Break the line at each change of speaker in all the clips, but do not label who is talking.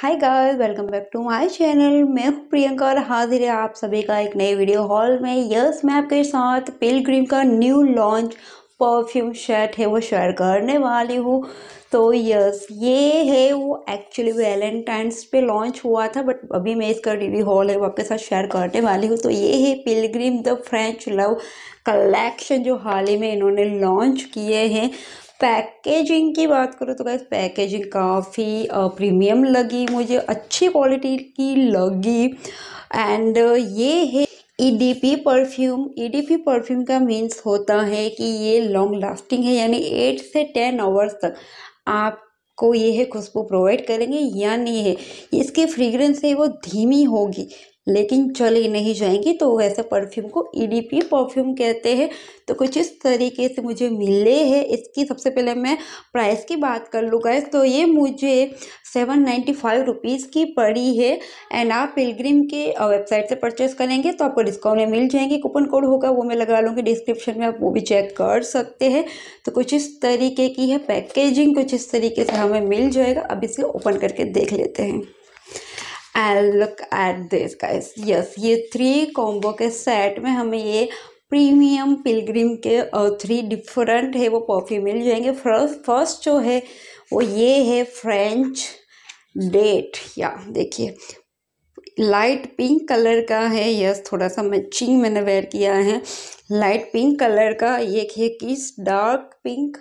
hi guys welcome back to my channel मैं हूँ प्रियंका और हाजिर है आप सभी का एक नए वीडियो हॉल में यस मैं आपके साथ पिलग्रीम का न्यू लॉन्च परफ्यूम शर्ट है वो शेयर करने वाली हूँ तो यस ये है वो एक्चुअली वैलेंटाइंस पे लॉन्च हुआ था बट अभी मैं इसका रिव्यू हॉल है वो आपके साथ शेयर करने वाली हूँ तो ये है Pilgrim the French love collection जो हाल ही में इन्होंने लॉन्च किए हैं पैकेजिंग की बात करो तो गैस पैकेजिंग काफ़ी प्रीमियम लगी मुझे अच्छी क्वालिटी की लगी एंड ये है ईडीपी परफ्यूम ईडीपी परफ्यूम का मीन्स होता है कि ये लॉन्ग लास्टिंग है यानी एट से टेन आवर्स तक आप को ये है खुशबू प्रोवाइड करेंगे या नहीं है इसकी फ्रीग्रेंस है वो धीमी होगी लेकिन चली नहीं जाएंगी तो वैसे परफ्यूम को ईडीपी e परफ्यूम कहते हैं तो कुछ इस तरीके से मुझे मिले हैं इसकी सबसे पहले मैं प्राइस की बात कर लूँ गैस तो ये मुझे सेवन नाइन्टी फाइव रुपीज़ की पड़ी है एंड आप पिलग्रिम के वेबसाइट से परचेस करेंगे तो आपको डिस्काउंट में मिल जाएंगे कूपन कोड होगा वो मैं लगा लूँगी डिस्क्रिप्शन में आप वो भी चेक कर सकते हैं तो कुछ इस तरीके की है पैकेजिंग कुछ इस तरीके से हमें मिल जाएगा अब इसे ओपन करके देख लेते हैं and look at this guys yes ये थ्री कॉम्बो के सेट में हमें ये प्रीमियम पिलग्रिम के थ्री डिफरेंट है वो परफ्यूम मिल जाएंगे फर्स्ट फर्स्ट जो है वो ये है फ्रेंच डेट या देखिए लाइट पिंक कलर का है यस थोड़ा सा मैचिंग मैंने वेयर किया है लाइट पिंक कलर का ये है किस डार्क पिंक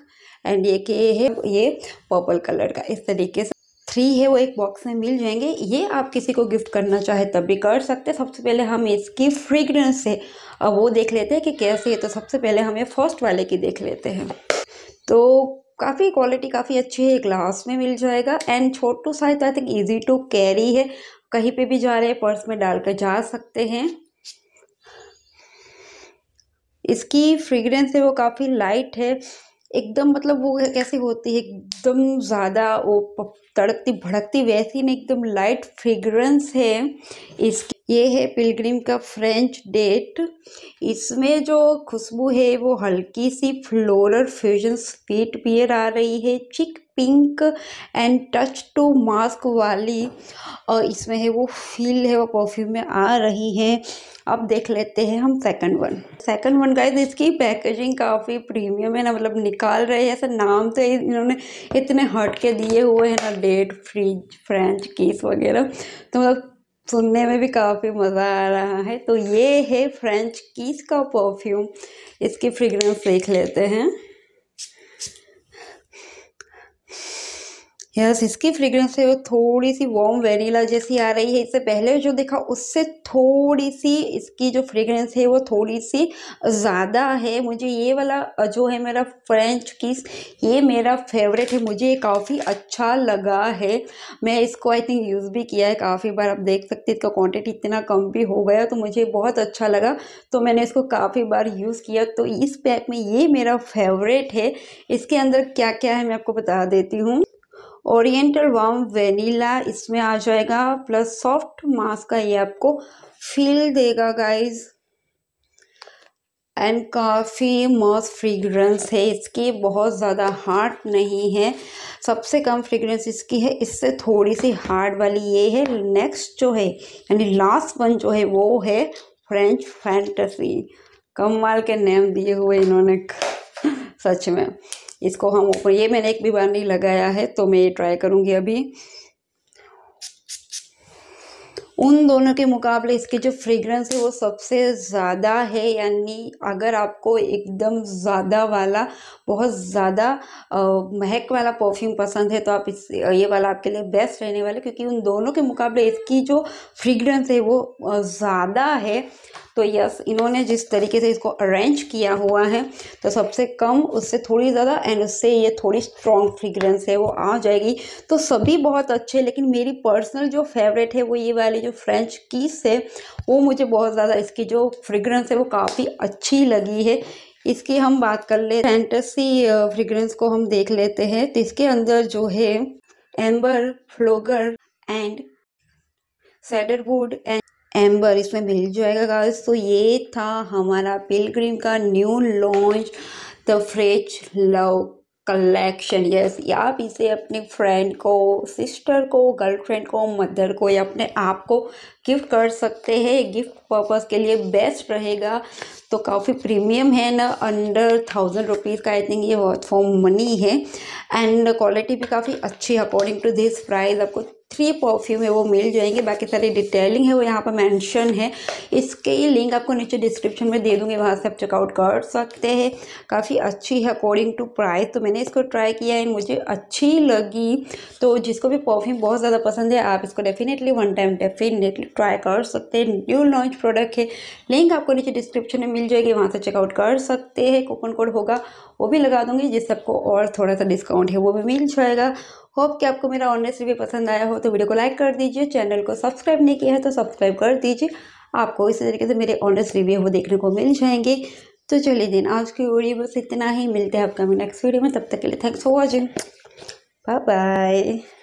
एंड ये के है ये पर्पल कलर का इस तरीके से थ्री है वो एक बॉक्स में मिल जाएंगे ये आप किसी को गिफ्ट करना चाहे तब भी कर सकते हैं सबसे पहले हम इसकी फ्रेगरेंस है वो देख लेते हैं कि कैसे है तो सबसे पहले ये फर्स्ट वाले की देख लेते हैं तो काफ़ी क्वालिटी काफ़ी अच्छी है ग्लास में मिल जाएगा एंड छोटू size I think easy to carry है कहीं पे भी जा रहे हैं पर्स में डाल कर जा सकते हैं इसकी फ्रेगरेंस है वो काफ़ी लाइट है एकदम मतलब वो कैसी होती है एकदम ज़्यादा वो तड़कती भड़कती वैसी नहीं एकदम लाइट फ्रेगरेंस है इस ये है पिलग्रिम का फ्रेंच डेट इसमें जो खुशबू है वो हल्की सी फ्लोरल फ्यूजन स्वीट बियर आ रही है chic pink and touch to musk वाली और इसमें है वो फील है वो परफ्यूम में आ रही है अब देख लेते हैं हम second one second one guys इसकी पैकेजिंग काफ़ी प्रीमियम है ना मतलब निकाल रहे हैं ऐसा नाम तो इन्होंने इतने हट के दिए हुए हैं ना प्लेट फ्रिज फ्रेंच केस वगैरह तो मतलब सुनने में भी काफ़ी मज़ा आ रहा है तो ये है फ्रेंच कीस का परफ्यूम इसकी फ्रेगरेंस देख लेते हैं यस इसकी फ्रेग्रेंस है वो थोड़ी सी वॉम वेनिला जैसी आ रही है इससे पहले जो देखा उससे थोड़ी सी इसकी जो फ्रेग्रेंस है वो थोड़ी सी ज़्यादा है मुझे ये वाला जो है मेरा फ्रेंच किस ये मेरा फेवरेट है मुझे ये काफ़ी अच्छा लगा है मैं इसको आई थिंक यूज़ भी किया है काफ़ी बार आप देख सकते इसका क्वान्टिटी इतना कम भी हो गया तो मुझे बहुत अच्छा लगा तो मैंने इसको काफ़ी बार यूज़ किया तो इस पैक में ये मेरा फेवरेट है इसके अंदर क्या क्या है मैं आपको बता देती हूँ ओरिएंटल वार्म वेनिला इसमें आ जाएगा प्लस सॉफ्ट मास का ये आपको फील देगा गाइज़ एंड काफ़ी मस्त फ्रेगरेंस है इसकी बहुत ज़्यादा हार्ड नहीं है सबसे कम फ्रेगरेंस इसकी है इससे थोड़ी सी हार्ड वाली ये है नेक्स्ट जो है यानी लास्ट वन जो है वो है फ्रेंच फैंटसी कमाल के नेम दिए हुए इन्होंने सच में इसको हम ऊपर ये मैंने एक भी बार नहीं लगाया है तो मैं ये ट्राई करूँगी अभी उन दोनों के मुकाबले इसकी जो फ्रेग्रेंस है वो सबसे ज़्यादा है यानी अगर आपको एकदम ज़्यादा वाला बहुत ज़्यादा महक वाला परफ्यूम पसंद है तो आप इस ये वाला आपके लिए बेस्ट रहने वाला क्योंकि उन दोनों के मुकाबले इसकी जो फ्रेग्रेंस है वो ज़्यादा है तो यस इन्होंने जिस तरीके से इसको अरेंज किया हुआ है तो सबसे कम उससे थोड़ी ज़्यादा एंड उससे ये थोड़ी स्ट्रॉन्ग फ्रीग्रेंस है वो आ जाएगी तो सभी बहुत अच्छे लेकिन मेरी पर्सनल जो फेवरेट है वो ये वाली जो फ्रेंच कीस है वो मुझे बहुत ज़्यादा इसकी जो फ्रीग्रेंस है वो काफ़ी अच्छी लगी है इसकी हम बात कर ले फैंटसी फ्रेग्रेंस को हम देख लेते हैं तो इसके अंदर जो है एम्बर फ्लोगर एंड सैडरवुड एंड एम्बर इसमें मिल जाएगा गाइस तो ये था हमारा पिलग्रिम का new launch the French love collection yes आप इसे अपने फ्रेंड को सिस्टर को गर्लफ्रेंड को मदर को या अपने आप को गिफ्ट कर सकते हैं गिफ्ट पर्पस के लिए बेस्ट रहेगा तो काफ़ी प्रीमियम है ना अंडर थाउजेंड रुपीज़ का आई थिंक ये वर्थ फॉर मनी है एंड क्वालिटी भी काफ़ी अच्छी अकॉर्डिंग टू दिस प्राइस आपको थ्री परफ्यूम है वो मिल जाएंगे बाकी सारी डिटेलिंग है वो यहाँ पर मेंशन है इसके ही लिंक आपको नीचे डिस्क्रिप्शन में दे दूँगी वहाँ से आप चेकआउट कर सकते हैं काफ़ी अच्छी है अकॉर्डिंग टू प्राइस तो मैंने इसको ट्राई किया है मुझे अच्छी लगी तो जिसको भी परफ्यूम बहुत ज़्यादा पसंद है आप इसको definitely one time definitely try कर सकते हैं न्यू लॉन्च प्रोडक्ट है लिंक आपको नीचे डिस्क्रिप्शन में मिल जाएगी वहाँ से चेकआउट कर सकते हैं कूपन कोड होगा वो भी लगा दूँगी जिससे आपको और थोड़ा सा डिस्काउंट है वो भी मिल जाएगा होप कि आपको मेरा ऑनलाइन रिव्यू पसंद आया हो तो वीडियो को लाइक कर दीजिए चैनल को सब्सक्राइब नहीं किया है तो सब्सक्राइब कर दीजिए आपको इसी तरीके से मेरे ऑनलाइन रिव्यू वो देखने को मिल जाएंगे तो चलिए दिन आज की वीडियो बस इतना ही मिलते हैं आपका मेरे नेक्स्ट वीडियो में तब तक के लिए thanks for watching bye bye